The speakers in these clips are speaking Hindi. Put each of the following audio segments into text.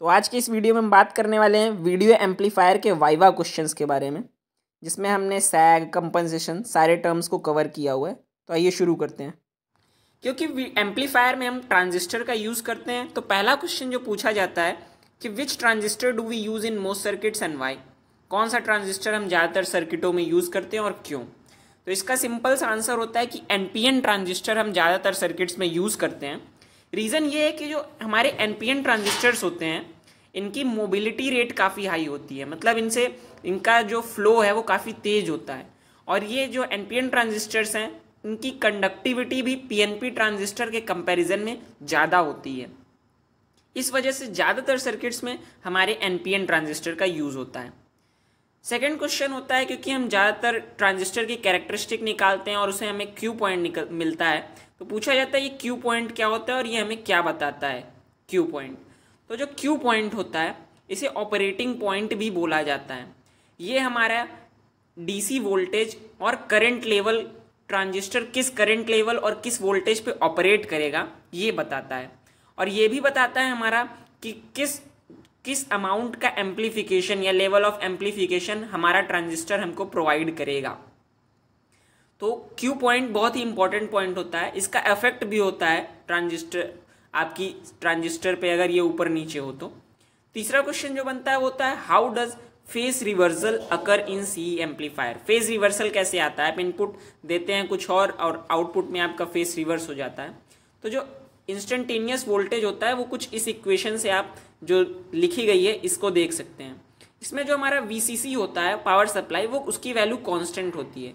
तो आज की इस वीडियो में हम बात करने वाले हैं वीडियो एम्पलीफायर के वाइवा क्वेश्चंस के बारे में जिसमें हमने सैग कंपनसेशन सारे टर्म्स को कवर किया हुआ है तो आइए शुरू करते हैं क्योंकि एम्पलीफायर में हम ट्रांजिस्टर का यूज़ करते हैं तो पहला क्वेश्चन जो पूछा जाता है कि which transistor do we use in most circuits and why कौन सा ट्रांजिस्टर हम ज़्यादातर सर्किटों में यूज़ करते हैं और क्यों तो इसका सिंपल सा आंसर होता है कि एन ट्रांजिस्टर हम ज़्यादातर सर्किट्स में यूज़ करते हैं रीज़न ये है कि जो हमारे एन पी एन ट्रांजिस्टर्स होते हैं इनकी मोबिलिटी रेट काफ़ी हाई होती है मतलब इनसे इनका जो फ्लो है वो काफ़ी तेज़ होता है और ये जो एन पी एन ट्रांजिस्टर्स हैं इनकी कंडक्टिविटी भी पी एन पी ट्रांजिस्टर के कंपेरिजन में ज़्यादा होती है इस वजह से ज़्यादातर सर्किट्स में हमारे एन पी एन ट्रांजिस्टर का यूज़ होता है सेकेंड क्वेश्चन होता है क्योंकि हम ज़्यादातर ट्रांजिस्टर की कैरेक्टरिस्टिक निकालते हैं और उसे हमें क्यू पॉइंट निकल मिलता है तो पूछा जाता है ये क्यू पॉइंट क्या होता है और ये हमें क्या बताता है क्यू पॉइंट तो जो क्यू पॉइंट होता है इसे ऑपरेटिंग पॉइंट भी बोला जाता है ये हमारा डीसी वोल्टेज और करंट लेवल ट्रांजिस्टर किस करंट लेवल और किस वोल्टेज पे ऑपरेट करेगा ये बताता है और ये भी बताता है हमारा कि किस किस अमाउंट का एम्पलीफिकेशन या लेवल ऑफ एम्पलीफिकेशन हमारा ट्रांजिस्टर हमको प्रोवाइड करेगा तो क्यू पॉइंट बहुत ही इंपॉर्टेंट पॉइंट होता है इसका इफेक्ट भी होता है ट्रांजिस्टर आपकी ट्रांजिस्टर पे अगर ये ऊपर नीचे हो तो तीसरा क्वेश्चन जो बनता है वो होता है how does phase reversal occur in C amplifier phase reversal कैसे आता है आप इनपुट देते हैं कुछ और और आउटपुट में आपका फेस रिवर्स हो जाता है तो जो इंस्टेंटेनियस वोल्टेज होता है वो कुछ इस इक्वेशन से आप जो लिखी गई है इसको देख सकते हैं इसमें जो हमारा वी होता है पावर सप्लाई वो उसकी वैल्यू कॉन्स्टेंट होती है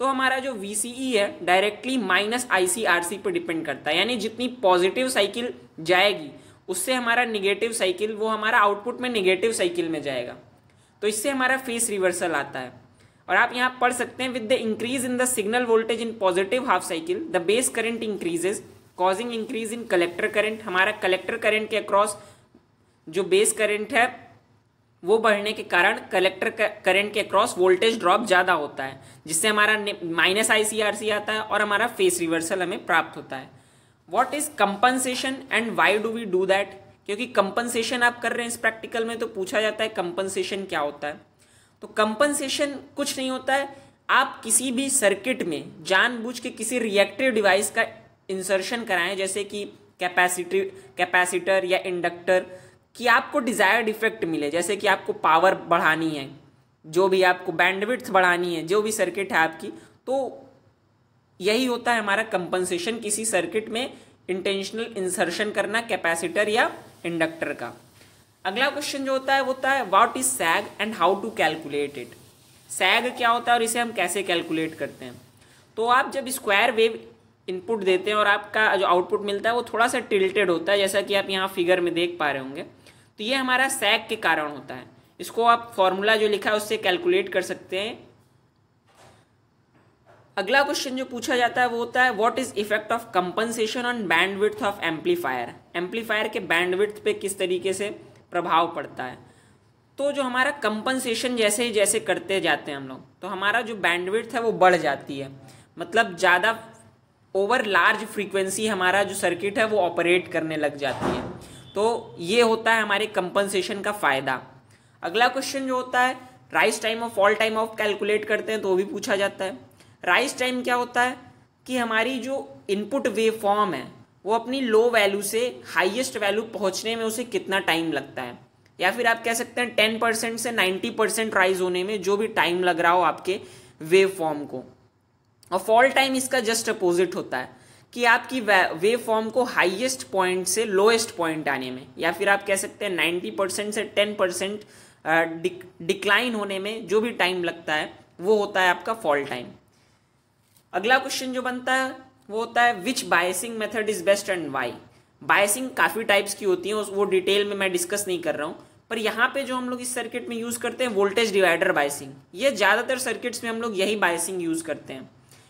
तो हमारा जो वी e है डायरेक्टली माइनस आई पर डिपेंड करता है यानी जितनी पॉजिटिव साइकिल जाएगी उससे हमारा निगेटिव साइकिल वो हमारा आउटपुट में निगेटिव साइकिल में जाएगा तो इससे हमारा फेस रिवर्सल आता है और आप यहाँ पढ़ सकते हैं with the increase in the signal voltage in positive half cycle the base current increases causing increase in collector current हमारा कलेक्टर करंट के अक्रॉस जो बेस करंट है वो बढ़ने के कारण कलेक्टर करंट के अक्रॉस वोल्टेज ड्रॉप ज़्यादा होता है जिससे हमारा माइनस आई सी आर सी आता है और हमारा फेस रिवर्सल हमें प्राप्त होता है what is compensation and why do we do that क्योंकि कंपनसेशन आप कर रहे हैं इस प्रैक्टिकल में तो पूछा जाता है कंपनसेशन क्या होता है तो कंपनसेशन कुछ नहीं होता है आप किसी भी सर्किट में जानबूझ के किसी रिएक्टिव डिवाइस का इंसर्शन कराएं जैसे कि कैपेसिटी कैपेसिटर या इंडक्टर कि आपको डिज़ायर्ड इफेक्ट मिले जैसे कि आपको पावर बढ़ानी है जो भी आपको बैंडविड्थ बढ़ानी है जो भी सर्किट है आपकी तो यही होता है हमारा कंपनसेशन किसी सर्किट में इंटेंशनल इंसर्शन करना कैपेसिटर या इंडक्टर का अगला क्वेश्चन जो होता है वो होता है what is sag and how to calculate it sag क्या होता है और इसे हम कैसे कैलकुलेट करते हैं तो आप जब स्क्वायर वेव इनपुट देते हैं और आपका जो आउटपुट मिलता है वो थोड़ा सा टिल्टेड होता है जैसा कि आप यहाँ फिगर में देख पा रहे होंगे तो ये हमारा सैक के कारण होता है इसको आप फॉर्मूला जो लिखा है उससे कैलकुलेट कर सकते हैं अगला क्वेश्चन जो पूछा जाता है वो होता है what is effect of compensation on bandwidth of amplifier amplifier के बैंडविड्थ पे किस तरीके से प्रभाव पड़ता है तो जो हमारा कंपनसेशन जैसे ही जैसे करते जाते हैं हम लोग तो हमारा जो बैंडविड्थ है वो बढ़ जाती है मतलब ज़्यादा ओवर लार्ज फ्रीक्वेंसी हमारा जो सर्किट है वो ऑपरेट करने लग जाती है तो ये होता है हमारे कंपनसेशन का फायदा अगला क्वेश्चन जो होता है rise time of fall time of calculate करते हैं तो वो भी पूछा जाता है राइस टाइम क्या होता है कि हमारी जो इनपुट वेव फॉर्म है वो अपनी लो वैल्यू से हाइएस्ट वैल्यू पहुंचने में उसे कितना टाइम लगता है या फिर आप कह सकते हैं टेन परसेंट से नाइन्टी परसेंट राइज होने में जो भी टाइम लग रहा हो आपके वेव फॉर्म को और फॉल टाइम इसका जस्ट अपोजिट होता है कि आपकी वेव फॉर्म को हाईएस्ट पॉइंट से लोएस्ट पॉइंट आने में या फिर आप कह सकते हैं नाइन्टी परसेंट से टेन परसेंट डिक्लाइन होने में जो भी टाइम लगता है वो होता है आपका फॉल टाइम अगला क्वेश्चन जो बनता है वो होता है which biasing method is best and why biasing काफ़ी टाइप्स की होती हैं वो डिटेल में मैं डिस्कस नहीं कर रहा हूँ पर यहाँ पे जो हम लोग इस सर्किट में यूज़ करते हैं वोल्टेज डिवाइडर बायसिंग ये ज़्यादातर सर्किट्स में हम लोग यही बायसिंग यूज़ करते हैं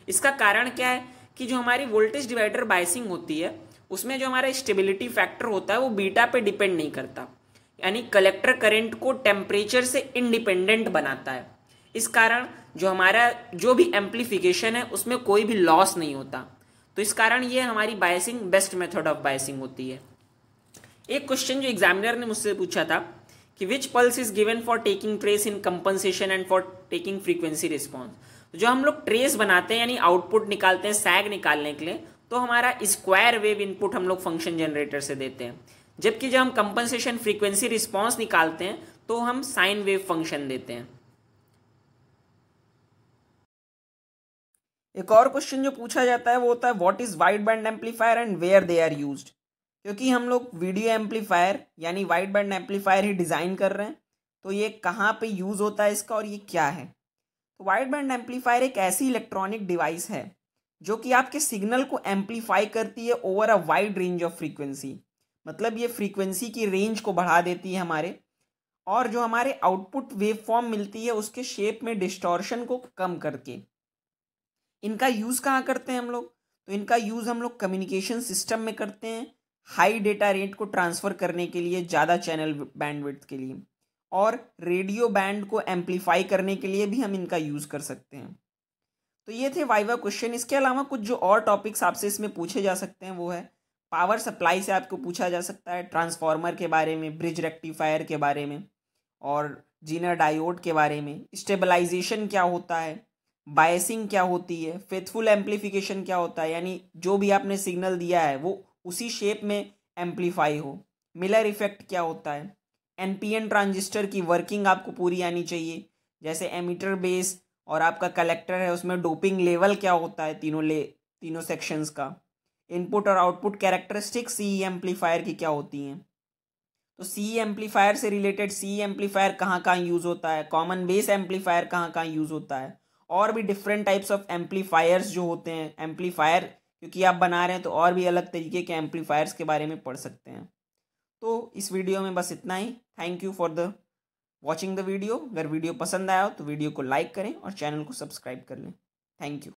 इसका कारण क्या है कि जो हमारी वोल्टेज डिवाइडर बाइसिंग होती है उसमें जो हमारा स्टेबिलिटी फैक्टर होता है वो बीटा पे डिपेंड नहीं करता यानी कलेक्टर करंट को टेम्परेचर से इंडिपेंडेंट बनाता है इस कारण जो हमारा जो भी एम्पलीफिकेशन है उसमें कोई भी लॉस नहीं होता तो इस कारण ये हमारी biasing best method of biasing होती है एक क्वेश्चन जो एग्जामिनर ने मुझसे पूछा था कि which pulse is given for taking trace in compensation and for taking frequency response तो जो हम लोग ट्रेस बनाते हैं यानी आउटपुट निकालते हैं सैग निकालने के लिए तो हमारा स्क्वायर वेव इनपुट हम लोग फंक्शन जनरेटर से देते हैं जबकि जब हम कंपनसेशन फ्रीक्वेंसी रिस्पॉन्स निकालते हैं तो हम साइन वेव फंक्शन देते हैं एक और क्वेश्चन जो पूछा जाता है वो होता है what is wide band amplifier and where they are used क्योंकि हम लोग वीडियो एम्पलीफायर यानी वाइड बैंड एम्पलीफायर ही डिज़ाइन कर रहे हैं तो ये कहाँ पे यूज़ होता है इसका और ये क्या है तो वाइड बैंड एम्पलीफायर एक ऐसी इलेक्ट्रॉनिक डिवाइस है जो कि आपके सिग्नल को एम्पलीफाई करती है over a wide range of frequency मतलब ये फ्रीक्वेंसी की रेंज को बढ़ा देती है हमारे और जो हमारे आउटपुट वेव फॉर्म मिलती है उसके शेप में डिस्टॉर्शन को कम करके इनका यूज़ कहाँ करते हैं हम लोग तो इनका यूज़ हम लोग कम्युनिकेशन सिस्टम में करते हैं हाई डेटा रेट को ट्रांसफ़र करने के लिए ज़्यादा चैनल बैंडविड्थ के लिए और रेडियो बैंड को एम्पलीफाई करने के लिए भी हम इनका यूज़ कर सकते हैं तो ये थे वाइवा क्वेश्चन इसके अलावा कुछ जो और टॉपिक्स आपसे इसमें पूछे जा सकते हैं वो है पावर सप्लाई से आपको पूछा जा सकता है ट्रांसफार्मर के बारे में ब्रिज रेक्टिफायर के बारे में और जीनर डायोड के बारे में स्टेबलाइजेशन क्या होता है बायसिंग क्या होती है फेथफुल एम्पलीफिकेशन क्या होता है यानी जो भी आपने सिग्नल दिया है वो उसी शेप में एम्पलीफाई हो मिलर इफेक्ट क्या होता है एनपीएन ट्रांजिस्टर की वर्किंग आपको पूरी आनी चाहिए जैसे एमीटर बेस और आपका कलेक्टर है उसमें डोपिंग लेवल क्या होता है तीनों ले तीनों सेक्शंस का इनपुट और आउटपुट कैरेक्टरिस्टिक सी एम्पलीफायर की क्या होती हैं तो सी एम्पलीफायर e से रिलेटेड सी एम्पलीफायर कहाँ कहाँ यूज़ होता है कॉमन बेस एम्पलीफायर कहाँ कहाँ यूज़ होता है और भी डिफरेंट टाइप्स ऑफ एम्पलीफायर्स जो होते हैं एम्पलीफायर क्योंकि आप बना रहे हैं तो और भी अलग तरीके के एम्पलीफायर्स के बारे में पढ़ सकते हैं तो इस वीडियो में बस इतना ही thank you for the watching the video अगर वीडियो पसंद आया हो तो वीडियो को लाइक करें और चैनल को सब्सक्राइब कर लें थैंक यू